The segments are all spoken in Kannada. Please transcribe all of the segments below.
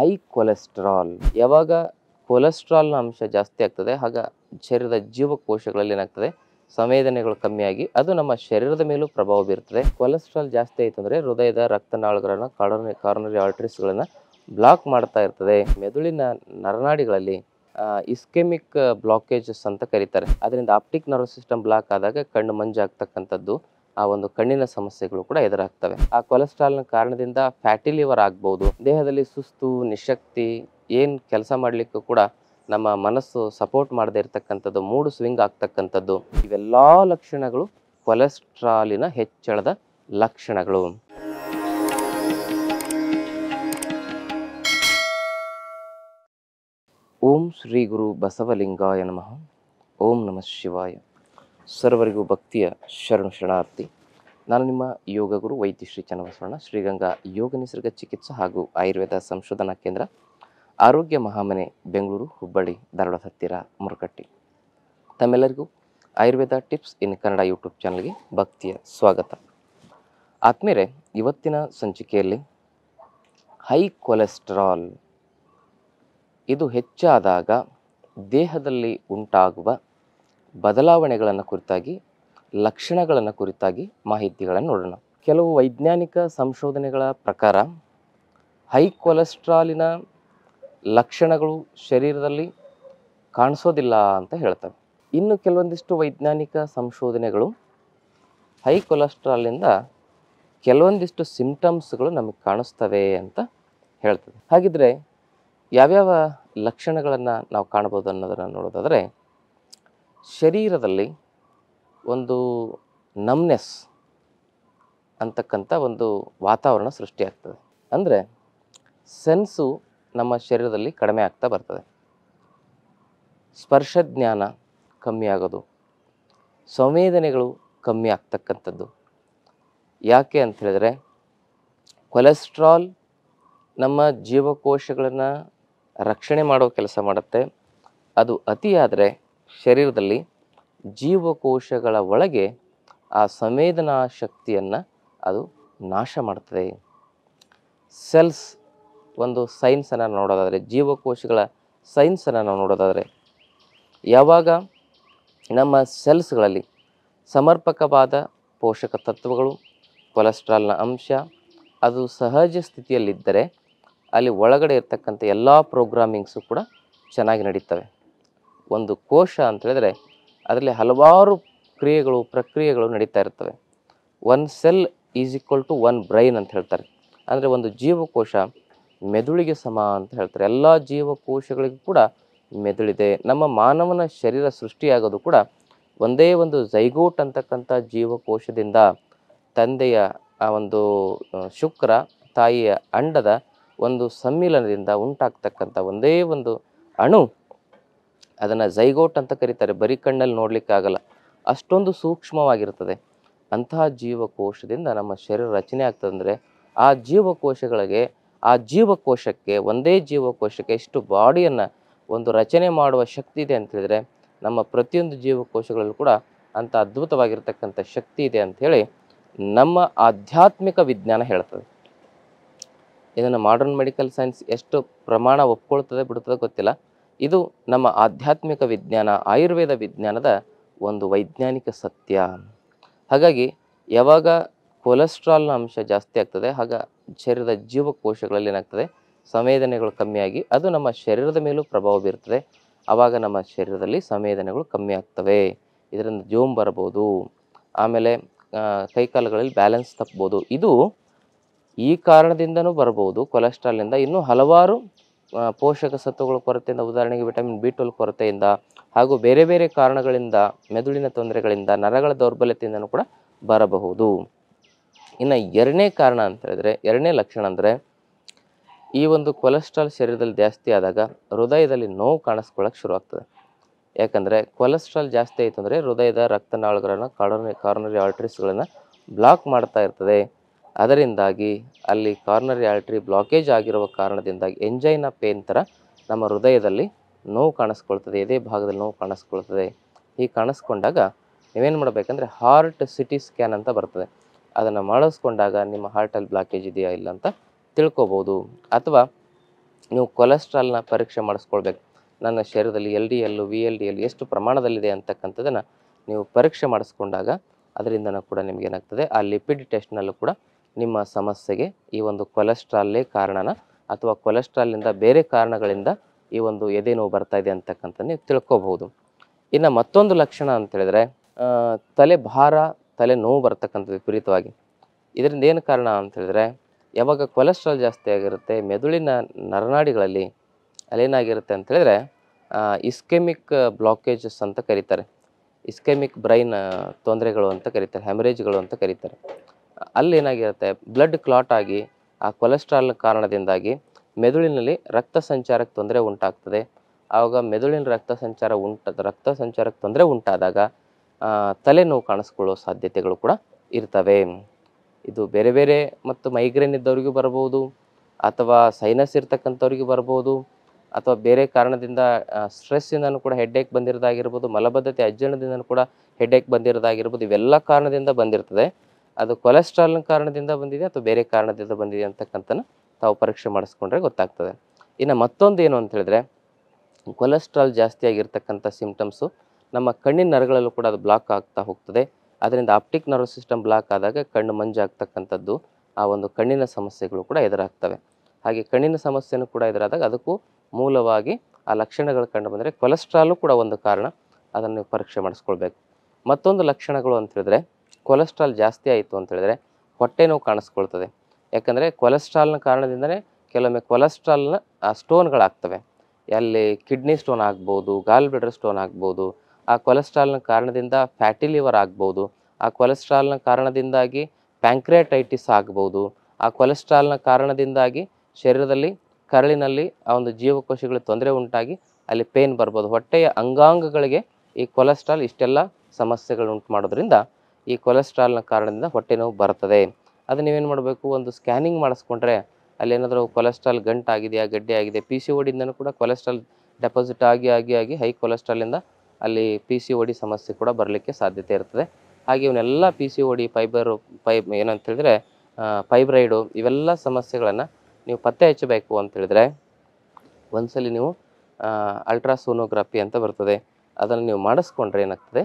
ಹೈ ಕೊಲೆಸ್ಟ್ರಾಲ್ ಯಾವಾಗ ಕೊಲೆಸ್ಟ್ರಾಲ್ನ ಅಂಶ ಜಾಸ್ತಿ ಆಗ್ತದೆ ಆಗ ಶರೀರದ ಜೀವಕೋಶಗಳಲ್ಲಿ ಏನಾಗ್ತದೆ ಸಂವೇದನೆಗಳು ಕಮ್ಮಿಯಾಗಿ ಅದು ನಮ್ಮ ಶರೀರದ ಮೇಲೂ ಪ್ರಭಾವ ಬೀರ್ತದೆ ಕೊಲೆಸ್ಟ್ರಾಲ್ ಜಾಸ್ತಿ ಆಯಿತು ಅಂದರೆ ಹೃದಯದ ರಕ್ತನಾಳಗಳನ್ನು ಕಾಡೋನಿ ಕಾರ್ನರಿ ಆರ್ಟ್ರೀಸ್ಗಳನ್ನು ಬ್ಲಾಕ್ ಮಾಡ್ತಾ ಇರ್ತದೆ ಮೆದುಳಿನ ನರನಾಡಿಗಳಲ್ಲಿ ಇಸ್ಕೆಮಿಕ್ ಬ್ಲಾಕೇಜಸ್ ಅಂತ ಕರೀತಾರೆ ಅದರಿಂದ ಆಪ್ಟಿಕ್ ನರ್ವಸ್ ಸಿಸ್ಟಮ್ ಬ್ಲಾಕ್ ಆದಾಗ ಕಣ್ಣು ಮಂಜಾಗ್ತಕ್ಕಂಥದ್ದು ಆ ಒಂದು ಕಣ್ಣಿನ ಸಮಸ್ಯೆಗಳು ಕೂಡ ಎದುರಾಗ್ತವೆ ಆ ಕೊಲೆಸ್ಟ್ರಾಲ್ನ ಕಾರಣದಿಂದ ಫ್ಯಾಟಿ ಲಿವರ್ ಆಗ್ಬೋದು ದೇಹದಲ್ಲಿ ಸುಸ್ತು ನಿಶಕ್ತಿ ಏನು ಕೆಲಸ ಮಾಡಲಿಕ್ಕೂ ಕೂಡ ನಮ್ಮ ಮನಸ್ಸು ಸಪೋರ್ಟ್ ಮಾಡದೇ ಇರತಕ್ಕಂಥದ್ದು ಮೂಡ್ ಸ್ವಿಂಗ್ ಆಗ್ತಕ್ಕಂಥದ್ದು ಇವೆಲ್ಲ ಲಕ್ಷಣಗಳು ಕೊಲೆಸ್ಟ್ರಾಲಿನ ಹೆಚ್ಚಳದ ಲಕ್ಷಣಗಳು ಓಂ ಶ್ರೀ ಗುರು ಬಸವಲಿಂಗಾಯ ನಮಃ ಓಂ ನಮಃ ಶಿವಾಯ ಸರ್ವರಿಗೂ ಭಕ್ತಿಯ ಶರಣು ಶರಣಾರ್ಥಿ ನಾನು ನಿಮ್ಮ ಯೋಗ ಗುರು ವೈದ್ಯ ಶ್ರೀ ಚನ್ನಬಸವಣ್ಣ ಶ್ರೀಗಂಗಾ ಯೋಗ ನಿಸರ್ಗ ಚಿಕಿತ್ಸಾ ಹಾಗೂ ಆಯುರ್ವೇದ ಸಂಶೋಧನಾ ಕೇಂದ್ರ ಆರೋಗ್ಯ ಮಹಾಮನೆ ಬೆಂಗಳೂರು ಹುಬ್ಬಳ್ಳಿ ಧಾರವಾಡ ಹತ್ತಿರ ಮುರುಕಟ್ಟಿ ತಮ್ಮೆಲ್ಲರಿಗೂ Ayurveda tips in Kannada YouTube ಚಾನಲ್ಗೆ ಭಕ್ತಿಯ ಸ್ವಾಗತ ಆದಮೇಲೆ ಇವತ್ತಿನ ಸಂಚಿಕೆಯಲ್ಲಿ ಹೈ ಕೊಲೆಸ್ಟ್ರಾಲ್ ಇದು ಹೆಚ್ಚಾದಾಗ ದೇಹದಲ್ಲಿ ಉಂಟಾಗುವ ಬದಲಾವಣೆಗಳನ್ನು ಕುರಿತಾಗಿ ಲಕ್ಷಣಗಳನ್ನು ಕುರಿತಾಗಿ ಮಾಹಿತಿಗಳನ್ನು ನೋಡೋಣ ಕೆಲವು ವೈಜ್ಞಾನಿಕ ಸಂಶೋಧನೆಗಳ ಪ್ರಕಾರ ಹೈ ಕೊಲೆಸ್ಟ್ರಾಲಿನ ಲಕ್ಷಣಗಳು ಶರೀರದಲ್ಲಿ ಕಾಣಿಸೋದಿಲ್ಲ ಅಂತ ಹೇಳ್ತವೆ ಇನ್ನು ಕೆಲವೊಂದಿಷ್ಟು ವೈಜ್ಞಾನಿಕ ಸಂಶೋಧನೆಗಳು ಹೈ ಕೊಲೆಸ್ಟ್ರಾಲಿಂದ ಕೆಲವೊಂದಿಷ್ಟು ಸಿಂಪ್ಟಮ್ಸ್ಗಳು ನಮಗೆ ಕಾಣಿಸ್ತವೆ ಅಂತ ಹೇಳ್ತದೆ ಹಾಗಿದ್ರೆ ಯಾವ್ಯಾವ ಲಕ್ಷಣಗಳನ್ನು ನಾವು ಕಾಣ್ಬೋದು ಅನ್ನೋದನ್ನು ನೋಡೋದಾದರೆ ಶರೀರದಲ್ಲಿ ಒಂದು ನಮ್ನೆಸ್ ಅಂತಕ್ಕಂಥ ಒಂದು ವಾತಾವರಣ ಸೃಷ್ಟಿಯಾಗ್ತದೆ ಅಂದರೆ ಸೆನ್ಸು ನಮ್ಮ ಶರೀರದಲ್ಲಿ ಕಡಿಮೆ ಆಗ್ತಾ ಬರ್ತದೆ ಸ್ಪರ್ಶ ಜ್ಞಾನ ಕಮ್ಮಿ ಆಗೋದು ಸಂವೇದನೆಗಳು ಕಮ್ಮಿ ಆಗ್ತಕ್ಕಂಥದ್ದು ಯಾಕೆ ಅಂತ ಕೊಲೆಸ್ಟ್ರಾಲ್ ನಮ್ಮ ಜೀವಕೋಶಗಳನ್ನು ರಕ್ಷಣೆ ಮಾಡೋ ಕೆಲಸ ಮಾಡುತ್ತೆ ಅದು ಅತಿಯಾದರೆ ಶರೀರದಲ್ಲಿ ಜೀವಕೋಶಗಳ ಒಳಗೆ ಆ ಸಂವೇದನಾ ಶಕ್ತಿಯನ್ನು ಅದು ನಾಶ ಮಾಡ್ತದೆ ಸೆಲ್ಸ್ ಒಂದು ಸೈನ್ಸನ್ನು ನೋಡೋದಾದರೆ ಜೀವಕೋಶಗಳ ಸೈನ್ಸನ್ನು ನಾವು ನೋಡೋದಾದರೆ ಯಾವಾಗ ನಮ್ಮ ಸೆಲ್ಸ್ಗಳಲ್ಲಿ ಸಮರ್ಪಕವಾದ ಪೋಷಕ ತತ್ವಗಳು ಕೊಲೆಸ್ಟ್ರಾಲ್ನ ಅಂಶ ಅದು ಸಹಜ ಸ್ಥಿತಿಯಲ್ಲಿದ್ದರೆ ಅಲ್ಲಿ ಒಳಗಡೆ ಇರತಕ್ಕಂಥ ಎಲ್ಲ ಪ್ರೋಗ್ರಾಮಿಂಗ್ಸು ಕೂಡ ಚೆನ್ನಾಗಿ ನಡೀತವೆ ಒಂದು ಕೋಶ ಅಂತ ಹೇಳಿದ್ರೆ ಅದರಲ್ಲಿ ಹಲವಾರು ಕ್ರಿಯೆಗಳು ಪ್ರಕ್ರಿಯೆಗಳು ನಡೀತಾ ಇರ್ತವೆ one cell is equal to one brain ಅಂತ ಹೇಳ್ತಾರೆ ಅಂದರೆ ಒಂದು ಜೀವಕೋಶ ಮೆದುಳಿಗೆ ಸಮ ಅಂತ ಹೇಳ್ತಾರೆ ಎಲ್ಲ ಜೀವಕೋಶಗಳಿಗೂ ಕೂಡ ಮೆದುಳಿದೆ ನಮ್ಮ ಮಾನವನ ಶರೀರ ಸೃಷ್ಟಿಯಾಗೋದು ಕೂಡ ಒಂದೇ ಒಂದು ಝೈಗೋಟ್ ಅಂತಕ್ಕಂಥ ಜೀವಕೋಶದಿಂದ ತಂದೆಯ ಆ ಒಂದು ಶುಕ್ರ ತಾಯಿಯ ಅಂಡದ ಒಂದು ಸಮ್ಮಿಲನದಿಂದ ಉಂಟಾಗ್ತಕ್ಕಂಥ ಒಂದೇ ಒಂದು ಅಣು ಅದನ್ನು ಝೈಗೋಟ್ ಅಂತ ಕರೀತಾರೆ ಬರೀ ಕಣ್ಣಲ್ಲಿ ನೋಡಲಿಕ್ಕಾಗಲ್ಲ ಅಷ್ಟೊಂದು ಸೂಕ್ಷ್ಮವಾಗಿರ್ತದೆ ಅಂತಹ ಜೀವಕೋಶದಿಂದ ನಮ್ಮ ಶರೀರ ರಚನೆ ಆಗ್ತದೆ ಆ ಜೀವಕೋಶಗಳಿಗೆ ಆ ಜೀವಕೋಶಕ್ಕೆ ಒಂದೇ ಜೀವಕೋಶಕ್ಕೆ ಎಷ್ಟು ಬಾಡಿಯನ್ನು ಒಂದು ರಚನೆ ಮಾಡುವ ಶಕ್ತಿ ಇದೆ ಅಂತ ಹೇಳಿದರೆ ನಮ್ಮ ಪ್ರತಿಯೊಂದು ಜೀವಕೋಶಗಳಲ್ಲೂ ಕೂಡ ಅಂಥ ಅದ್ಭುತವಾಗಿರ್ತಕ್ಕಂಥ ಶಕ್ತಿ ಇದೆ ಅಂಥೇಳಿ ನಮ್ಮ ಆಧ್ಯಾತ್ಮಿಕ ವಿಜ್ಞಾನ ಹೇಳ್ತದೆ ಇದನ್ನು ಮಾಡರ್ನ್ ಮೆಡಿಕಲ್ ಸೈನ್ಸ್ ಎಷ್ಟು ಪ್ರಮಾಣ ಒಪ್ಕೊಳ್ತದೆ ಬಿಡ್ತದೆ ಗೊತ್ತಿಲ್ಲ ಇದು ನಮ್ಮ ಆಧ್ಯಾತ್ಮಿಕ ವಿಜ್ಞಾನ ಆಯುರ್ವೇದ ವಿಜ್ಞಾನದ ಒಂದು ವೈಜ್ಞಾನಿಕ ಸತ್ಯ ಹಾಗಾಗಿ ಯಾವಾಗ ಕೊಲೆಸ್ಟ್ರಾಲ್ನ ಅಂಶ ಜಾಸ್ತಿ ಆಗ್ತದೆ ಹಾಗ ಶರೀರದ ಜೀವಕೋಶಗಳಲ್ಲಿ ಏನಾಗ್ತದೆ ಸಂವೇದನೆಗಳು ಕಮ್ಮಿಯಾಗಿ ಅದು ನಮ್ಮ ಶರೀರದ ಮೇಲೂ ಪ್ರಭಾವ ಬೀರ್ತದೆ ಆವಾಗ ನಮ್ಮ ಶರೀರದಲ್ಲಿ ಸಂವೇದನೆಗಳು ಕಮ್ಮಿ ಆಗ್ತವೆ ಇದರಿಂದ ಜೋಮ್ ಬರ್ಬೋದು ಆಮೇಲೆ ಕೈಕಾಲುಗಳಲ್ಲಿ ಬ್ಯಾಲೆನ್ಸ್ ತಪ್ಪಬಹುದು ಇದು ಈ ಕಾರಣದಿಂದನೂ ಬರ್ಬೋದು ಕೊಲೆಸ್ಟ್ರಾಲ್ನಿಂದ ಇನ್ನೂ ಹಲವಾರು ಪೋಷಕ ಸತ್ವಗಳ ಕೊರತೆಯಿಂದ ಉದಾಹರಣೆಗೆ ವಿಟಮಿನ್ ಬಿ ಟ್ವೆಲ್ ಕೊರತೆಯಿಂದ ಹಾಗೂ ಬೇರೆ ಬೇರೆ ಕಾರಣಗಳಿಂದ ಮೆದುಳಿನ ತೊಂದರೆಗಳಿಂದ ನರಗಳ ದೌರ್ಬಲ್ಯತೆಯಿಂದನೂ ಕೂಡ ಬರಬಹುದು ಇನ್ನು ಎರಡನೇ ಕಾರಣ ಅಂತ ಹೇಳಿದ್ರೆ ಎರಡನೇ ಲಕ್ಷಣ ಅಂದರೆ ಈ ಒಂದು ಕೊಲೆಸ್ಟ್ರಾಲ್ ಶರೀರದಲ್ಲಿ ಜಾಸ್ತಿ ಆದಾಗ ಹೃದಯದಲ್ಲಿ ನೋವು ಕಾಣಿಸ್ಕೊಳ್ಳೋಕೆ ಶುರು ಆಗ್ತದೆ ಯಾಕಂದರೆ ಕೊಲೆಸ್ಟ್ರಾಲ್ ಜಾಸ್ತಿ ಆಯಿತು ಅಂದರೆ ಹೃದಯದ ರಕ್ತನಾಳಗಳನ್ನು ಕಾರ್ನರಿ ಕಾರ್ನರಿ ಆರ್ಟ್ರೀಸ್ಗಳನ್ನು ಬ್ಲಾಕ್ ಮಾಡ್ತಾ ಇರ್ತದೆ ಅದರಿಂದಾಗಿ ಅಲ್ಲಿ ಕಾರ್ನರಿ ಆಲ್ಟ್ರಿ ಬ್ಲಾಕೇಜ್ ಆಗಿರುವ ಕಾರಣದಿಂದಾಗಿ ಎಂಜೈನ ಪೇನ್ ಥರ ನಮ್ಮ ಹೃದಯದಲ್ಲಿ ನೋವು ಕಾಣಿಸ್ಕೊಳ್ತದೆ ಎದೆ ಭಾಗದಲ್ಲಿ ನೋವು ಕಾಣಿಸ್ಕೊಳ್ತದೆ ಹೀಗೆ ಕಾಣಿಸ್ಕೊಂಡಾಗ ನೀವೇನು ಮಾಡಬೇಕಂದ್ರೆ ಹಾರ್ಟ್ ಸಿಟಿ ಸ್ಕ್ಯಾನ್ ಅಂತ ಬರ್ತದೆ ಅದನ್ನು ಮಾಡಿಸ್ಕೊಂಡಾಗ ನಿಮ್ಮ ಹಾರ್ಟಲ್ಲಿ ಬ್ಲಾಕೇಜ್ ಇದೆಯಾ ಇಲ್ಲ ಅಂತ ತಿಳ್ಕೊಬೋದು ಅಥವಾ ನೀವು ಕೊಲೆಸ್ಟ್ರಾಲ್ನ ಪರೀಕ್ಷೆ ಮಾಡಿಸ್ಕೊಳ್ಬೇಕು ನನ್ನ ಶರೀರದಲ್ಲಿ L D L V L D L ಎಷ್ಟು ಪ್ರಮಾಣದಲ್ಲಿದೆ ಅಂತಕ್ಕಂಥದ್ದನ್ನು ನೀವು ಪರೀಕ್ಷೆ ಮಾಡಿಸ್ಕೊಂಡಾಗ ಅದರಿಂದನೂ ಕೂಡ ನಿಮಗೇನಾಗ್ತದೆ ಆ ಲಿಪಿಡ್ ಟೆಸ್ಟ್ನಲ್ಲೂ ಕೂಡ ನಿಮ್ಮ ಸಮಸ್ಯೆಗೆ ಈ ಒಂದು ಕೊಲೆಸ್ಟ್ರಾಲೇ ಕಾರಣನ ಅಥವಾ ಕೊಲೆಸ್ಟ್ರಾಲ್ನಿಂದ ಬೇರೆ ಕಾರಣಗಳಿಂದ ಈ ಒಂದು ಎದೆ ನೋವು ಬರ್ತಾ ಇದೆ ಅಂತಕ್ಕಂಥ ನೀವು ತಿಳ್ಕೊಬಹುದು ಇನ್ನು ಮತ್ತೊಂದು ಲಕ್ಷಣ ಅಂತೇಳಿದ್ರೆ ತಲೆ ಭಾರ ತಲೆ ನೋವು ಬರ್ತಕ್ಕಂಥದ್ದು ವಿಪರೀತವಾಗಿ ಇದರಿಂದ ಏನು ಕಾರಣ ಅಂತ ಹೇಳಿದ್ರೆ ಯಾವಾಗ ಕೊಲೆಸ್ಟ್ರಾಲ್ ಜಾಸ್ತಿ ಆಗಿರುತ್ತೆ ಮೆದುಳಿನ ನರನಾಡಿಗಳಲ್ಲಿ ಅಲ್ಲೇನಾಗಿರುತ್ತೆ ಅಂತ ಇಸ್ಕೆಮಿಕ್ ಬ್ಲಾಕೇಜಸ್ ಅಂತ ಕರೀತಾರೆ ಇಸ್ಕೆಮಿಕ್ ಬ್ರೈನ್ ತೊಂದರೆಗಳು ಅಂತ ಕರೀತಾರೆ ಹೆಮರೇಜ್ಗಳು ಅಂತ ಕರೀತಾರೆ ಅಲ್ಲಿ ಏನಾಗಿರುತ್ತೆ ಬ್ಲಡ್ ಕ್ಲಾಟ್ ಆಗಿ ಆ ಕೊಲೆಸ್ಟ್ರಾಲ್ ಕಾರಣದಿಂದಾಗಿ ಮೆದುಳಿನಲ್ಲಿ ರಕ್ತ ಸಂಚಾರಕ್ಕೆ ತೊಂದರೆ ಉಂಟಾಗ್ತದೆ ಆವಾಗ ಮೆದುಳಿನ ರಕ್ತ ಸಂಚಾರ ಉಂಟ ರಕ್ತ ಸಂಚಾರಕ್ಕೆ ತೊಂದರೆ ಉಂಟಾದಾಗ ತಲೆನೋವು ಕಾಣಿಸ್ಕೊಳ್ಳೋ ಸಾಧ್ಯತೆಗಳು ಕೂಡ ಇರ್ತವೆ ಇದು ಬೇರೆ ಬೇರೆ ಮತ್ತು ಮೈಗ್ರೇನ್ ಇದ್ದವ್ರಿಗೂ ಬರ್ಬೋದು ಅಥವಾ ಸೈನಸ್ ಇರ್ತಕ್ಕಂಥವ್ರಿಗೆ ಬರ್ಬೋದು ಅಥವಾ ಬೇರೆ ಕಾರಣದಿಂದ ಸ್ಟ್ರೆಸ್ಸಿಂದನೂ ಕೂಡ ಹೆಡ್ಡೇಕ್ ಬಂದಿರೋದಾಗಿರ್ಬೋದು ಮಲಬದ್ಧತೆ ಅಜ್ಜೀರ್ಣದಿಂದನೂ ಕೂಡ ಹೆಡ್ಡೇಕ್ ಬಂದಿರೋದಾಗಿರ್ಬೋದು ಇವೆಲ್ಲ ಕಾರಣದಿಂದ ಬಂದಿರ್ತದೆ ಅದು ಕೊಲೆಸ್ಟ್ರಾಲ್ ಕಾರಣದಿಂದ ಬಂದಿದೆ ಅಥವಾ ಬೇರೆ ಕಾರಣದಿಂದ ಬಂದಿದೆ ಅಂತಕ್ಕಂಥ ತಾವು ಪರೀಕ್ಷೆ ಮಾಡಿಸ್ಕೊಂಡ್ರೆ ಗೊತ್ತಾಗ್ತದೆ ಇನ್ನು ಮತ್ತೊಂದು ಏನು ಅಂತ ಹೇಳಿದ್ರೆ ಕೊಲೆಸ್ಟ್ರಾಲ್ ಜಾಸ್ತಿ ಆಗಿರ್ತಕ್ಕಂಥ ಸಿಮ್ಟಮ್ಸು ನಮ್ಮ ಕಣ್ಣಿನ ನರಗಳಲ್ಲೂ ಕೂಡ ಅದು ಬ್ಲಾಕ್ ಆಗ್ತಾ ಹೋಗ್ತದೆ ಅದರಿಂದ ಆಪ್ಟಿಕ್ ನರ್ವ್ ಸಿಸ್ಟಮ್ ಬ್ಲಾಕ್ ಆದಾಗ ಕಣ್ಣು ಮಂಜಾಗ್ತಕ್ಕಂಥದ್ದು ಆ ಒಂದು ಕಣ್ಣಿನ ಸಮಸ್ಯೆಗಳು ಕೂಡ ಎದುರಾಗ್ತವೆ ಹಾಗೆ ಕಣ್ಣಿನ ಸಮಸ್ಯೆನೂ ಕೂಡ ಎದುರಾದಾಗ ಅದಕ್ಕೂ ಮೂಲವಾಗಿ ಆ ಲಕ್ಷಣಗಳು ಕಂಡು ಬಂದರೆ ಕೊಲೆಸ್ಟ್ರಾಲು ಕೂಡ ಒಂದು ಕಾರಣ ಅದನ್ನು ಪರೀಕ್ಷೆ ಮಾಡಿಸ್ಕೊಳ್ಬೇಕು ಮತ್ತೊಂದು ಲಕ್ಷಣಗಳು ಅಂತ ಹೇಳಿದ್ರೆ ಕೊಲೆಸ್ಟ್ರಾಲ್ ಜಾಸ್ತಿ ಆಯಿತು ಅಂತ ಹೇಳಿದ್ರೆ ಹೊಟ್ಟೆ ನೋವು ಕಾಣಿಸ್ಕೊಳ್ತದೆ ಯಾಕಂದರೆ ಕೊಲೆಸ್ಟ್ರಾಲ್ನ ಕಾರಣದಿಂದಲೇ ಕೆಲವೊಮ್ಮೆ ಕೊಲೆಸ್ಟ್ರಾಲ್ನ ಸ್ಟೋನ್ಗಳಾಗ್ತವೆ ಅಲ್ಲಿ ಕಿಡ್ನಿ ಸ್ಟೋನ್ ಆಗ್ಬೋದು ಗಾಲ್ ಬ್ಲಡರ್ ಸ್ಟೋನ್ ಆಗ್ಬೋದು ಆ ಕೊಲೆಸ್ಟ್ರಾಲ್ನ ಕಾರಣದಿಂದ ಫ್ಯಾಟಿ ಲಿವರ್ ಆಗ್ಬೋದು ಆ ಕೊಲೆಸ್ಟ್ರಾಲ್ನ ಕಾರಣದಿಂದಾಗಿ ಪ್ಯಾಂಕ್ರೇಟೈಟಿಸ್ ಆಗ್ಬೋದು ಆ ಕೊಲೆಸ್ಟ್ರಾಲ್ನ ಕಾರಣದಿಂದಾಗಿ ಶರೀರದಲ್ಲಿ ಕರಳಿನಲ್ಲಿ ಆ ಒಂದು ಜೀವಕೋಶಗಳು ತೊಂದರೆ ಉಂಟಾಗಿ ಅಲ್ಲಿ ಪೇನ್ ಬರ್ಬೋದು ಹೊಟ್ಟೆಯ ಅಂಗಾಂಗಗಳಿಗೆ ಈ ಕೊಲೆಸ್ಟ್ರಾಲ್ ಇಷ್ಟೆಲ್ಲ ಸಮಸ್ಯೆಗಳು ಉಂಟು ಮಾಡೋದ್ರಿಂದ ಈ ಕೊಲೆಸ್ಟ್ರಾಲ್ನ ಕಾರಣದಿಂದ ಹೊಟ್ಟೆ ನೋವು ಬರ್ತದೆ ಅದು ನೀವೇನು ಮಾಡಬೇಕು ಒಂದು ಸ್ಕ್ಯಾನಿಂಗ್ ಮಾಡಿಸ್ಕೊಂಡ್ರೆ ಅಲ್ಲೇನಾದರೂ ಕೊಲೆಸ್ಟ್ರಾಲ್ ಗಂಟಾಗಿದೆಯಾ ಗಡ್ಡೆ ಆಗಿದೆ ಪಿ ಸಿ ಓಡಿಂದನೂ ಕೂಡ ಕೊಲೆಸ್ಟ್ರಾಲ್ ಡೆಪಾಸಿಟ್ ಆಗಿ ಆಗಿ ಆಗಿ ಹೈ ಕೊಲೆಸ್ಟ್ರಾಲಿಂದ ಅಲ್ಲಿ ಪಿ ಸಿ ಓಡಿ ಸಮಸ್ಯೆ ಕೂಡ ಬರಲಿಕ್ಕೆ ಸಾಧ್ಯತೆ ಇರ್ತದೆ ಹಾಗೆ ಇವನ್ನೆಲ್ಲ ಪಿ ಸಿ ಓಡಿ ಫೈಬರು ಫೈಬ್ ಏನಂತ ಹೇಳಿದ್ರೆ ಫೈಬ್ರೈಡು ಇವೆಲ್ಲ ಸಮಸ್ಯೆಗಳನ್ನು ನೀವು ಪತ್ತೆ ಹಚ್ಚಬೇಕು ಅಂತ ಹೇಳಿದ್ರೆ ಒಂದ್ಸಲಿ ನೀವು ಅಲ್ಟ್ರಾಸೋನೋಗ್ರಫಿ ಅಂತ ಬರ್ತದೆ ಅದನ್ನು ನೀವು ಮಾಡಿಸ್ಕೊಂಡ್ರೆ ಏನಾಗ್ತದೆ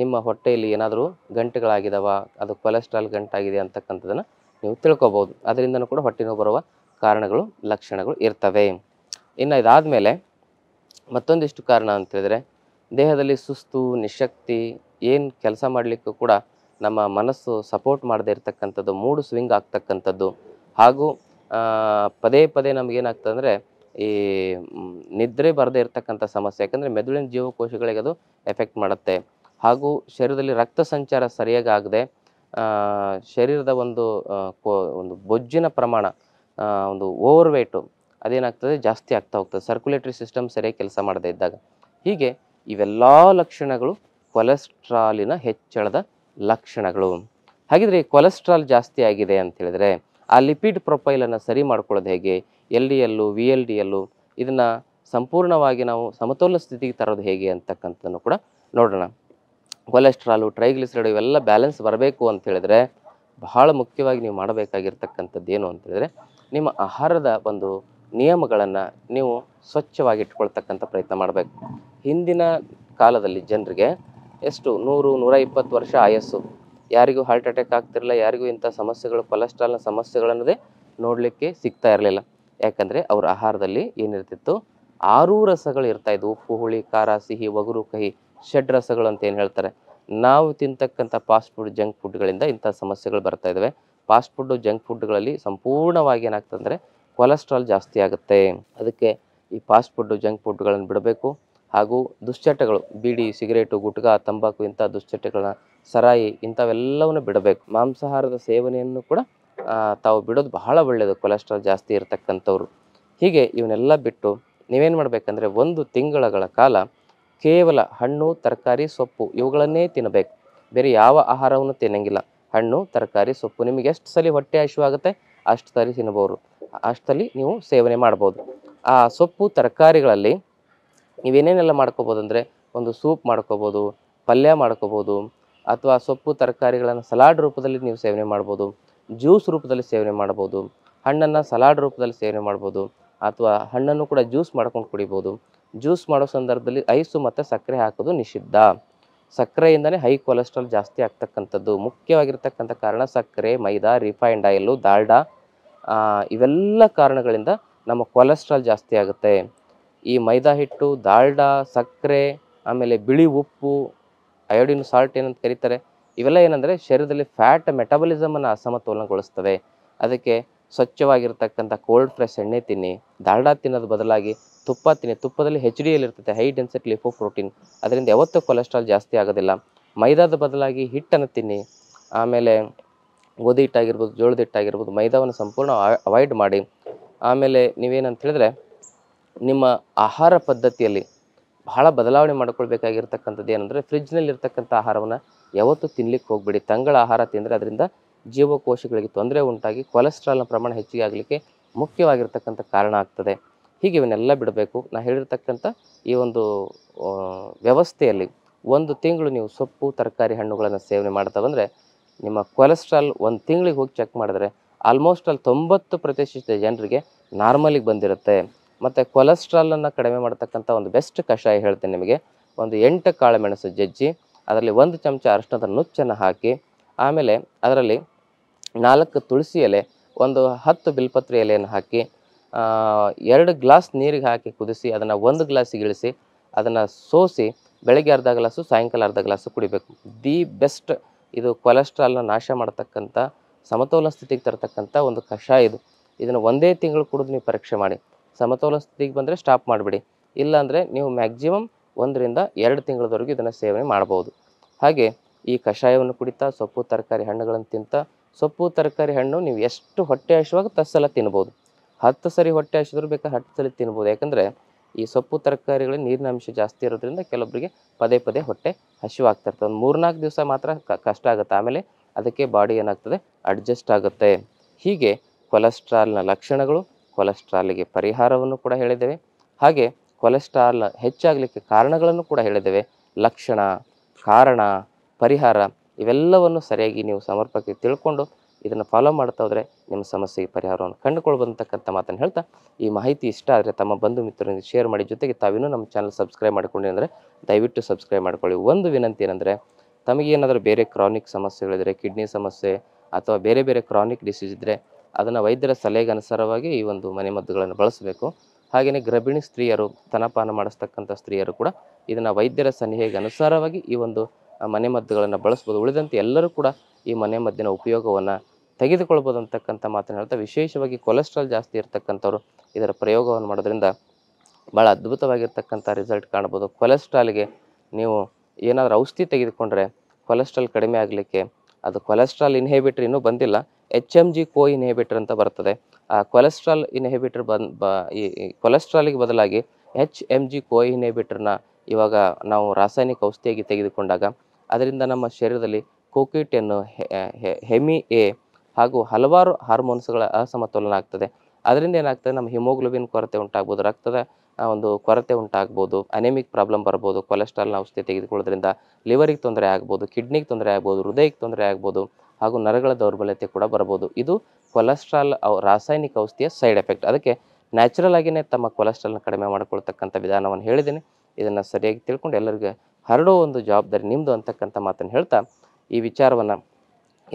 ನಿಮ್ಮ ಹೊಟ್ಟೆಯಲ್ಲಿ ಏನಾದರೂ ಗಂಟೆಗಳಾಗಿದಾವ ಅದು ಕೊಲೆಸ್ಟ್ರಾಲ್ ಗಂಟಾಗಿದೆ ಅಂತಕ್ಕಂಥದ್ದನ್ನು ನೀವು ತಿಳ್ಕೊಬೋದು ಅದರಿಂದನೂ ಕೂಡ ಹೊಟ್ಟೆ ಬರುವ ಕಾರಣಗಳು ಲಕ್ಷಣಗಳು ಇರ್ತವೆ ಇನ್ನು ಇದಾದ ಮೇಲೆ ಮತ್ತೊಂದಿಷ್ಟು ಕಾರಣ ಅಂತೇಳಿದರೆ ದೇಹದಲ್ಲಿ ಸುಸ್ತು ನಿಶಕ್ತಿ ಏನು ಕೆಲಸ ಮಾಡಲಿಕ್ಕೂ ಕೂಡ ನಮ್ಮ ಮನಸ್ಸು ಸಪೋರ್ಟ್ ಮಾಡದೇ ಇರತಕ್ಕಂಥದ್ದು ಮೂಡ್ ಸ್ವಿಂಗ್ ಆಗ್ತಕ್ಕಂಥದ್ದು ಹಾಗೂ ಪದೇ ಪದೇ ಅಂದರೆ ಈ ನಿದ್ರೆ ಬರದೇ ಇರತಕ್ಕಂಥ ಸಮಸ್ಯೆ ಯಾಕಂದರೆ ಮೆದುಳಿನ ಜೀವಕೋಶಗಳಿಗೆ ಅದು ಎಫೆಕ್ಟ್ ಮಾಡುತ್ತೆ ಹಾಗೂ ಶರೀರದಲ್ಲಿ ರಕ್ತ ಸಂಚಾರ ಸರಿಯಾಗಿ ಆಗದೆ ಶರೀರದ ಒಂದು ಒಂದು ಬೊಜ್ಜಿನ ಪ್ರಮಾಣ ಒಂದು ಓವರ್ ವೇಟು ಅದೇನಾಗ್ತದೆ ಜಾಸ್ತಿ ಆಗ್ತಾ ಹೋಗ್ತದೆ ಸರ್ಕ್ಯುಲೇಟರಿ ಸಿಸ್ಟಮ್ ಸರಿಯಾಗಿ ಕೆಲಸ ಮಾಡದೇ ಇದ್ದಾಗ ಹೀಗೆ ಇವೆಲ್ಲ ಲಕ್ಷಣಗಳು ಕೊಲೆಸ್ಟ್ರಾಲಿನ ಹೆಚ್ಚಳದ ಲಕ್ಷಣಗಳು ಹಾಗಿದ್ರೆ ಕೊಲೆಸ್ಟ್ರಾಲ್ ಜಾಸ್ತಿ ಆಗಿದೆ ಅಂತ ಹೇಳಿದ್ರೆ ಆ ಲಿಪಿಡ್ ಪ್ರೊಫೈಲನ್ನು ಸರಿ ಮಾಡ್ಕೊಳ್ಳೋದು ಹೇಗೆ L D L V L D L ಇದನ್ನು ಸಂಪೂರ್ಣವಾಗಿ ನಾವು ಸಮತೋಲ ಸ್ಥಿತಿಗೆ ತರೋದು ಹೇಗೆ ಅಂತಕ್ಕಂಥದ್ದನ್ನು ಕೂಡ ನೋಡೋಣ ಕೊಲೆಸ್ಟ್ರಾಲು ಟ್ರೈಗ್ಲಿಸರೈಡ್ ಇವೆಲ್ಲ ಬ್ಯಾಲೆನ್ಸ್ ಬರಬೇಕು ಅಂತ ಹೇಳಿದ್ರೆ ಬಹಳ ಮುಖ್ಯವಾಗಿ ನೀವು ಮಾಡಬೇಕಾಗಿರ್ತಕ್ಕಂಥದ್ದು ಏನು ಅಂತ ಹೇಳಿದ್ರೆ ನಿಮ್ಮ ಆಹಾರದ ಒಂದು ನಿಯಮಗಳನ್ನು ನೀವು ಸ್ವಚ್ಛವಾಗಿ ಇಟ್ಕೊಳ್ತಕ್ಕಂಥ ಪ್ರಯತ್ನ ಮಾಡಬೇಕು ಹಿಂದಿನ ಕಾಲದಲ್ಲಿ ಜನರಿಗೆ ಎಷ್ಟು ನೂರು ನೂರ ಇಪ್ಪತ್ತು ವರ್ಷ ಆಯಸ್ಸು ಯಾರಿಗೂ ಹಾರ್ಟ್ ಅಟ್ಯಾಕ್ ಆಗ್ತಿರಲಿಲ್ಲ ಯಾರಿಗೂ ಇಂಥ ಸಮಸ್ಯೆಗಳು ಕೊಲೆಸ್ಟ್ರಾಲ್ನ ಸಮಸ್ಯೆಗಳನ್ನದೇ ನೋಡಲಿಕ್ಕೆ ಸಿಗ್ತಾ ಇರಲಿಲ್ಲ ಯಾಕಂದರೆ ಅವ್ರ ಆಹಾರದಲ್ಲಿ ಏನಿರ್ತಿತ್ತು ಆರೂ ರಸಗಳು ಇರ್ತಾಯಿದ್ವು ಉಪ್ಪು ಹುಳಿ ಖಾರ ಸಿಹಿ ಒಗರು ಕಹಿ ಶೆಡ್ ರಸಗಳು ಅಂತ ಏನು ಹೇಳ್ತಾರೆ ನಾವು ತಿಂತಕ್ಕಂಥ ಫಾಸ್ಟ್ ಫುಡ್ ಜಂಕ್ ಫುಡ್ಗಳಿಂದ ಇಂಥ ಸಮಸ್ಯೆಗಳು ಬರ್ತಾ ಇದ್ದಾವೆ ಫಾಸ್ಟ್ ಫುಡ್ಡು ಜಂಕ್ ಫುಡ್ಗಳಲ್ಲಿ ಸಂಪೂರ್ಣವಾಗಿ ಏನಾಗ್ತದೆ ಅಂದರೆ ಕೊಲೆಸ್ಟ್ರಾಲ್ ಜಾಸ್ತಿ ಆಗುತ್ತೆ ಅದಕ್ಕೆ ಈ ಫಾಸ್ಟ್ ಫುಡ್ಡು ಜಂಕ್ ಫುಡ್ಗಳನ್ನು ಬಿಡಬೇಕು ಹಾಗೂ ದುಶ್ಚಟಗಳು ಬೀಡಿ ಸಿಗರೇಟು ಗುಟ್ಗ ತಂಬಾಕು ಇಂಥ ದುಶ್ಚಟಗಳನ್ನ ಸರಾಯಿ ಇಂಥವೆಲ್ಲವನ್ನು ಬಿಡಬೇಕು ಮಾಂಸಾಹಾರದ ಸೇವನೆಯನ್ನು ಕೂಡ ತಾವು ಬಿಡೋದು ಬಹಳ ಒಳ್ಳೆಯದು ಕೊಲೆಸ್ಟ್ರಾಲ್ ಜಾಸ್ತಿ ಇರತಕ್ಕಂಥವ್ರು ಹೀಗೆ ಇವನ್ನೆಲ್ಲ ಬಿಟ್ಟು ನೀವೇನು ಮಾಡಬೇಕಂದ್ರೆ ಒಂದು ತಿಂಗಳಗಳ ಕಾಲ ಕೇವಲ ಹಣ್ಣು ತರಕಾರಿ ಸೊಪ್ಪು ಇವುಗಳನ್ನೇ ತಿನ್ನಬೇಕು ಬೇರೆ ಯಾವ ಆಹಾರವನ್ನು ತಿನ್ನಂಗಿಲ್ಲ ಹಣ್ಣು ತರಕಾರಿ ಸೊಪ್ಪು ನಿಮಗೆ ಎಷ್ಟು ಸಲ ಹೊಟ್ಟೆ ಹಸಿವಾಗುತ್ತೆ ಅಷ್ಟು ಸಲ ತಿನ್ಬೋದು ಅಷ್ಟಲ್ಲಿ ನೀವು ಸೇವನೆ ಮಾಡ್ಬೋದು ಆ ಸೊಪ್ಪು ತರಕಾರಿಗಳಲ್ಲಿ ನೀವೇನೇನೆಲ್ಲ ಮಾಡ್ಕೋಬೋದು ಅಂದರೆ ಒಂದು ಸೂಪ್ ಮಾಡ್ಕೋಬೋದು ಪಲ್ಯ ಮಾಡ್ಕೋಬೋದು ಅಥವಾ ಸೊಪ್ಪು ತರಕಾರಿಗಳನ್ನು ಸಲಾಡ್ ರೂಪದಲ್ಲಿ ನೀವು ಸೇವನೆ ಮಾಡ್ಬೋದು ಜ್ಯೂಸ್ ರೂಪದಲ್ಲಿ ಸೇವನೆ ಮಾಡ್ಬೋದು ಹಣ್ಣನ್ನು ಸಲಾಡ್ ರೂಪದಲ್ಲಿ ಸೇವನೆ ಮಾಡ್ಬೋದು ಅಥವಾ ಹಣ್ಣನ್ನು ಕೂಡ ಜ್ಯೂಸ್ ಮಾಡ್ಕೊಂಡು ಕುಡಿಬೋದು ಜ್ಯೂಸ್ ಮಾಡೋ ಸಂದರ್ಭದಲ್ಲಿ ಐಸು ಮತ್ತು ಸಕ್ಕರೆ ಹಾಕೋದು ನಿಷಿದ್ಧ ಸಕ್ಕರೆಯಿಂದನೇ ಹೈ ಕೊಲೆಸ್ಟ್ರಾಲ್ ಜಾಸ್ತಿ ಆಗ್ತಕ್ಕಂಥದ್ದು ಮುಖ್ಯವಾಗಿರ್ತಕ್ಕಂಥ ಕಾರಣ ಸಕ್ಕರೆ ಮೈದಾ ರಿಫೈನ್ಡ್ ಆಯಿಲು ದಾಲ್ಡಾ ಇವೆಲ್ಲ ಕಾರಣಗಳಿಂದ ನಮ್ಮ ಕೊಲೆಸ್ಟ್ರಾಲ್ ಜಾಸ್ತಿ ಆಗುತ್ತೆ ಈ ಮೈದಾ ಹಿಟ್ಟು ದಾಲ್ಡಾ ಸಕ್ಕರೆ ಆಮೇಲೆ ಬಿಳಿ ಉಪ್ಪು ಅಯೋಡಿನ್ ಸಾಲ್ಟ್ ಏನಂತ ಕರೀತಾರೆ ಇವೆಲ್ಲ ಏನಂದರೆ ಶರೀರದಲ್ಲಿ ಫ್ಯಾಟ್ ಮೆಟಬಲಿಸಮನ್ನು ಅಸಮತೋಲನಗೊಳಿಸ್ತವೆ ಅದಕ್ಕೆ ಸ್ವಚ್ಛವಾಗಿರ್ತಕ್ಕಂಥ ಕೋಲ್ಡ್ ಪ್ರೆಸ್ ಎಣ್ಣೆ ತಿನ್ನಿ ದಾಲ್ಡಾ ತಿನ್ನೋದು ಬದಲಾಗಿ ತುಪ್ಪ ತಿನ್ನಿ ತುಪ್ಪದಲ್ಲಿ H D L high density lipoprotein ಅದರಿಂದ ಯಾವತ್ತೂ ಕೊಲೆಸ್ಟ್ರಾಲ್ ಜಾಸ್ತಿ ಆಗೋದಿಲ್ಲ ಮೈದಾದ ಬದಲಾಗಿ ಹಿಟ್ಟನ್ನು ತಿನ್ನಿ ಆಮೇಲೆ ಗೋಧಿ ಹಿಟ್ಟಾಗಿರ್ಬೋದು ಜೋಳದ ಹಿಟ್ಟಾಗಿರ್ಬೋದು ಮೈದಾವನ್ನು ಸಂಪೂರ್ಣ ಅವಾಯ್ಡ್ ಮಾಡಿ ಆಮೇಲೆ ನೀವೇನಂತ ಹೇಳಿದ್ರೆ ನಿಮ್ಮ ಆಹಾರ ಪದ್ಧತಿಯಲ್ಲಿ ಬಹಳ ಬದಲಾವಣೆ ಮಾಡ್ಕೊಳ್ಬೇಕಾಗಿರ್ತಕ್ಕಂಥದ್ದು ಏನಂದರೆ ಫ್ರಿಜ್ನಲ್ಲಿ ಆಹಾರವನ್ನು ಯಾವತ್ತೂ ತಿನ್ಲಿಕ್ಕೆ ಹೋಗ್ಬಿಡಿ ತಂಗಳ ಆಹಾರ ತಿಂದರೆ ಅದರಿಂದ ಜೀವಕೋಶಗಳಿಗೆ ತೊಂದರೆ ಉಂಟಾಗಿ ಕೊಲೆಸ್ಟ್ರಾಲ್ನ ಪ್ರಮಾಣ ಹೆಚ್ಚಿಗೆ ಆಗಲಿಕ್ಕೆ ಮುಖ್ಯವಾಗಿರ್ತಕ್ಕಂಥ ಕಾರಣ ಆಗ್ತದೆ ಹೀಗೆ ಇವನ್ನೆಲ್ಲ ಬಿಡಬೇಕು ನಾನು ಹೇಳಿರ್ತಕ್ಕಂಥ ಈ ಒಂದು ವ್ಯವಸ್ಥೆಯಲ್ಲಿ ಒಂದು ತಿಂಗಳು ನೀವು ಸೊಪ್ಪು ತರಕಾರಿ ಹಣ್ಣುಗಳನ್ನು ಸೇವನೆ ಮಾಡ್ತಾ ಬಂದರೆ ನಿಮ್ಮ ಕೊಲೆಸ್ಟ್ರಾಲ್ ಒಂದು ತಿಂಗಳಿಗೆ ಹೋಗಿ ಚೆಕ್ ಮಾಡಿದ್ರೆ ಆಲ್ಮೋಸ್ಟ್ ಅಲ್ಲಿ ತೊಂಬತ್ತು ಪ್ರತಿಶತ ಜನರಿಗೆ ನಾರ್ಮಲಿಗೆ ಬಂದಿರುತ್ತೆ ಮತ್ತು ಕೊಲೆಸ್ಟ್ರಾಲನ್ನು ಕಡಿಮೆ ಮಾಡ್ತಕ್ಕಂಥ ಒಂದು ಬೆಸ್ಟ್ ಕಷಾಯ ಹೇಳ್ತೇನೆ ನಿಮಗೆ ಒಂದು ಎಂಟು ಕಾಳುಮೆಣಸು ಜಜ್ಜಿ ಅದರಲ್ಲಿ ಒಂದು ಚಮಚ ಅರಿಶಿಣದ ನುಚ್ಚನ್ನು ಹಾಕಿ ಆಮೇಲೆ ಅದರಲ್ಲಿ ನಾಲ್ಕು ತುಳಸಿ ಎಲೆ ಒಂದು ಹತ್ತು ಬಿಲ್ಪತ್ರೆ ಎಲೆಯನ್ನು ಹಾಕಿ ಎರಡು ಗ್ಲಾಸ್ ನೀರಿಗೆ ಹಾಕಿ ಕುದಿಸಿ ಅದನ್ನು ಒಂದು ಗ್ಲಾಸಿಗೆ ಇಳಿಸಿ ಅದನ್ನು ಸೋಸಿ ಬೆಳಗ್ಗೆ ಅರ್ಧ ಗ್ಲಾಸು ಸಾಯಂಕಾಲ ಅರ್ಧ ಗ್ಲಾಸು ಕುಡಿಬೇಕು ದಿ ಬೆಸ್ಟ್ ಇದು ಕೊಲೆಸ್ಟ್ರಾಲ್ನ ನಾಶ ಮಾಡತಕ್ಕಂಥ ಸಮತೋಲನ ಸ್ಥಿತಿಗೆ ತರತಕ್ಕಂಥ ಒಂದು ಕಷಾಯ ಇದು ಇದನ್ನು ಒಂದೇ ತಿಂಗಳು ಕುಡಿದು ನೀವು ಪರೀಕ್ಷೆ ಮಾಡಿ ಸಮತೋಲನ ಸ್ಥಿತಿಗೆ ಬಂದರೆ ಸ್ಟಾಪ್ ಮಾಡಿಬಿಡಿ ಇಲ್ಲಾಂದರೆ ನೀವು ಮ್ಯಾಕ್ಸಿಮಮ್ ಒಂದರಿಂದ ಎರಡು ತಿಂಗಳವರೆಗೂ ಇದನ್ನು ಸೇವನೆ ಮಾಡ್ಬೋದು ಹಾಗೆ ಈ ಕಷಾಯವನ್ನು ಕುಡಿತಾ ಸೊಪ್ಪು ತರಕಾರಿ ಹಣ್ಣುಗಳನ್ನು ತಿಂತ ಸೊಪ್ಪು ತರಕಾರಿ ಹಣ್ಣು ನೀವು ಎಷ್ಟು ಹೊಟ್ಟೆ ಹಸಿವಾಗ ತಸಲ ತಿನ್ಬೋದು ಹತ್ತು ಸರಿ ಹೊಟ್ಟೆ ಹಸಿದ್ರು ಬೇಕಾದ್ರೆ ಹತ್ತು ಸಲ ತಿನ್ಬೋದು ಯಾಕಂದರೆ ಈ ಸೊಪ್ಪು ತರಕಾರಿಗಳ ನೀರಿನ ಅಂಶ ಜಾಸ್ತಿ ಇರೋದ್ರಿಂದ ಕೆಲವೊಬ್ಬರಿಗೆ ಪದೇ ಪದೇ ಹೊಟ್ಟೆ ಹಸಿವಾಗ್ತಾ ಇರ್ತದೆ ಒಂದು ಮೂರ್ನಾಲ್ಕು ದಿವಸ ಮಾತ್ರ ಕಷ್ಟ ಆಗುತ್ತೆ ಆಮೇಲೆ ಅದಕ್ಕೆ ಬಾಡಿ ಏನಾಗ್ತದೆ ಅಡ್ಜಸ್ಟ್ ಆಗುತ್ತೆ ಹೀಗೆ ಕೊಲೆಸ್ಟ್ರಾಲ್ನ ಲಕ್ಷಣಗಳು ಕೊಲೆಸ್ಟ್ರಾಲಿಗೆ ಪರಿಹಾರವನ್ನು ಕೂಡ ಹೇಳಿದ್ದೇವೆ ಹಾಗೆ ಕೊಲೆಸ್ಟ್ರಾಲ್ ಹೆಚ್ಚಾಗಲಿಕ್ಕೆ ಕಾರಣಗಳನ್ನು ಕೂಡ ಹೇಳಿದ್ದೇವೆ ಲಕ್ಷಣ ಕಾರಣ ಪರಿಹಾರ ಇವೆಲ್ಲವನ್ನು ಸರಿಯಾಗಿ ನೀವು ಸಮರ್ಪಕ ತಿಳ್ಕೊಂಡು ಇದನ್ನು ಫಾಲೋ ಮಾಡ್ತಾ ಹೋದರೆ ನಿಮ್ಮ ಸಮಸ್ಯೆಗೆ ಪರಿಹಾರವನ್ನು ಕಂಡುಕೊಳ್ಬಂತಕ್ಕಂಥ ಮಾತನ್ನು ಹೇಳ್ತಾ ಈ ಮಾಹಿತಿ ಇಷ್ಟ ಆದರೆ ತಮ್ಮ ಬಂಧು ಮಿತ್ರರಿಂದ ಶೇರ್ ಮಾಡಿ ಜೊತೆಗೆ ತಾವಿನ್ನೂ ನಮ್ಮ ಚಾನಲ್ ಸಬ್ಸ್ಕ್ರೈಬ್ ಮಾಡ್ಕೊಂಡಿ ಅಂದರೆ ದಯವಿಟ್ಟು ಸಬ್ಸ್ಕ್ರೈಬ್ ಮಾಡಿಕೊಳ್ಳಿ ಒಂದು ವಿನಂತಿ ಏನಂದರೆ ತಮಗೇನಾದರೂ ಬೇರೆ ಕ್ರಾನಿಕ್ ಸಮಸ್ಯೆಗಳಿದ್ರೆ ಕಿಡ್ನಿ ಸಮಸ್ಯೆ ಅಥವಾ ಬೇರೆ ಬೇರೆ ಕ್ರಾನಿಕ್ ಡಿಸೀಸ್ ಇದ್ದರೆ ಅದನ್ನು ವೈದ್ಯರ ಸಲಹೆಗೆ ಅನುಸಾರವಾಗಿ ಈ ಒಂದು ಮನೆಮದ್ದುಗಳನ್ನು ಬಳಸಬೇಕು ಹಾಗೆಯೇ ಗರ್ಭಿಣಿ ಸ್ತ್ರೀಯರು ತನಪಾನ ಮಾಡಿಸ್ತಕ್ಕಂಥ ಸ್ತ್ರೀಯರು ಕೂಡ ಇದನ್ನು ವೈದ್ಯರ ಸಲಹೆಗೆ ಅನುಸಾರವಾಗಿ ಈ ಒಂದು ಮನೆಮದ್ದುಗಳನ್ನು ಬಳಸ್ಬೋದು ಉಳಿದಂತೆ ಎಲ್ಲರೂ ಕೂಡ ಈ ಮನೆ ಮದ್ದಿನ ಉಪಯೋಗವನ್ನು ತೆಗೆದುಕೊಳ್ಬೋದು ಅಂತಕ್ಕಂಥ ಮಾತನ್ನು ಹೇಳ್ತಾ ವಿಶೇಷವಾಗಿ ಕೊಲೆಸ್ಟ್ರಾಲ್ ಜಾಸ್ತಿ ಇರತಕ್ಕಂಥವ್ರು ಇದರ ಪ್ರಯೋಗವನ್ನು ಮಾಡೋದ್ರಿಂದ ಭಾಳ ಅದ್ಭುತವಾಗಿರ್ತಕ್ಕಂಥ ರಿಸಲ್ಟ್ ಕಾಣ್ಬೋದು ಕೊಲೆಸ್ಟ್ರಾಲ್ಗೆ ನೀವು ಏನಾದರೂ ಔಷಧಿ ತೆಗೆದುಕೊಂಡ್ರೆ ಕೊಲೆಸ್ಟ್ರಾಲ್ ಕಡಿಮೆ ಆಗಲಿಕ್ಕೆ ಅದು ಕೊಲೆಸ್ಟ್ರಾಲ್ ಇನ್ಹೆಬಿಟ್ರ್ ಇನ್ನೂ ಬಂದಿಲ್ಲ H M G co inhibitor ಅಂತ ಬರ್ತದೆ ಆ ಕೊಲೆಸ್ಟ್ರಾಲ್ ಇನ್ಹೆಬಿಟ್ರ್ ಬಂದು ಬ ಈ ಕೊಲೆಸ್ಟ್ರಾಲಿಗೆ ಬದಲಾಗಿ ಎಚ್ ಎಮ್ ಜಿ ಕೋ ಇನ್ಹೆಬಿಟ್ರನ್ನ ಇವಾಗ ನಾವು ರಾಸಾಯನಿಕ ಔಷಧಿಯಾಗಿ ತೆಗೆದುಕೊಂಡಾಗ ಅದರಿಂದ ನಮ್ಮ ಶರೀರದಲ್ಲಿ ಎನ್ನು ಹೆಮಿ ಎ ಹಾಗೂ ಹಲವಾರು ಹಾರ್ಮೋನ್ಸ್ಗಳ ಅಸಮತೋಲನ ಆಗ್ತದೆ ಅದರಿಂದ ಏನಾಗ್ತದೆ ನಮ್ಮ ಹಿಮೋಗ್ಲೋಬಿನ್ ಕೊರತೆ ಉಂಟಾಗ್ಬೋದು ರಕ್ತದ ಒಂದು ಕೊರತೆ ಉಂಟಾಗ್ಬೋದು ಅನೆಮಿಕ್ ಪ್ರಾಬ್ಲಮ್ ಬರ್ಬೋದು ಕೊಲೆಸ್ಟ್ರಾಲ್ನ ಔಷಧಿ ತೆಗೆದುಕೊಳ್ಳೋದ್ರಿಂದ ಲಿವರಿಗೆ ತೊಂದರೆ ಆಗ್ಬೋದು ಕಿಡ್ನಿಗೆ ತೊಂದರೆ ಆಗ್ಬೋದು ಹೃದಯಕ್ಕೆ ತೊಂದರೆ ಆಗ್ಬೋದು ಹಾಗೂ ನರಗಳ ದೌರ್ಬಲ್ಯತೆ ಕೂಡ ಬರ್ಬೋದು ಇದು ಕೊಲೆಸ್ಟ್ರಾಲ್ ರಾಸಾಯನಿಕ ಔಷಧಿಯ ಸೈಡ್ ಎಫೆಕ್ಟ್ ಅದಕ್ಕೆ ನ್ಯಾಚುರಲ್ ಆಗಿಯೇ ತಮ್ಮ ಕೊಲೆಸ್ಟ್ರಾಲ್ನ ಕಡಿಮೆ ಮಾಡಿಕೊಳ್ತಕ್ಕಂಥ ವಿಧಾನವನ್ನು ಹೇಳಿದ್ದೀನಿ ಇದನ್ನು ಸರಿಯಾಗಿ ತಿಳ್ಕೊಂಡು ಎಲ್ಲರಿಗೂ ಹರಡೋ ಒಂದು ಜವಾಬ್ದಾರಿ ನಿಮ್ಮದು ಅಂತಕ್ಕಂಥ ಮಾತನ್ನು ಹೇಳ್ತಾ ಈ ವಿಚಾರವನ್ನು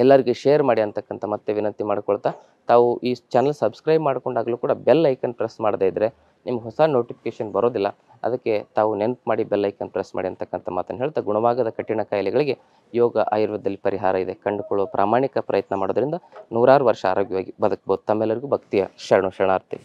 ಎಲ್ಲರಿಗೂ ಶೇರ್ ಮಾಡಿ ಅಂತಕ್ಕಂಥ ಮತ್ತೆ ವಿನಂತಿ ಮಾಡ್ಕೊಳ್ತಾ ತಾವು ಈ ಚಾನಲ್ ಸಬ್ಸ್ಕ್ರೈಬ್ ಮಾಡಿಕೊಂಡಾಗಲೂ ಕೂಡ ಬೆಲ್ ಐಕನ್ ಪ್ರೆಸ್ ಮಾಡದೇ ಇದ್ದರೆ ನಿಮ್ಗೆ ಹೊಸ ನೋಟಿಫಿಕೇಶನ್ ಬರೋದಿಲ್ಲ ಅದಕ್ಕೆ ತಾವು ನೆನಪು ಮಾಡಿ ಬೆಲ್ ಐಕನ್ ಪ್ರೆಸ್ ಮಾಡಿ ಅಂತಕ್ಕಂಥ ಮಾತನ್ನು ಹೇಳ್ತಾ ಗುಣವಾಗದ ಕಠಿಣ ಕಾಯಿಲೆಗಳಿಗೆ ಯೋಗ ಆಯುರ್ವೇದದಲ್ಲಿ ಪರಿಹಾರ ಇದೆ ಕಂಡುಕೊಳ್ಳುವ ಪ್ರಾಮಾಣಿಕ ಪ್ರಯತ್ನ ಮಾಡೋದರಿಂದ ನೂರಾರು ವರ್ಷ ಆರೋಗ್ಯವಾಗಿ ಬದುಕಬಹುದು ತಮ್ಮೆಲ್ಲರಿಗೂ ಭಕ್ತಿಯ ಶರಣು ಶರಣಾರ್ಥಿ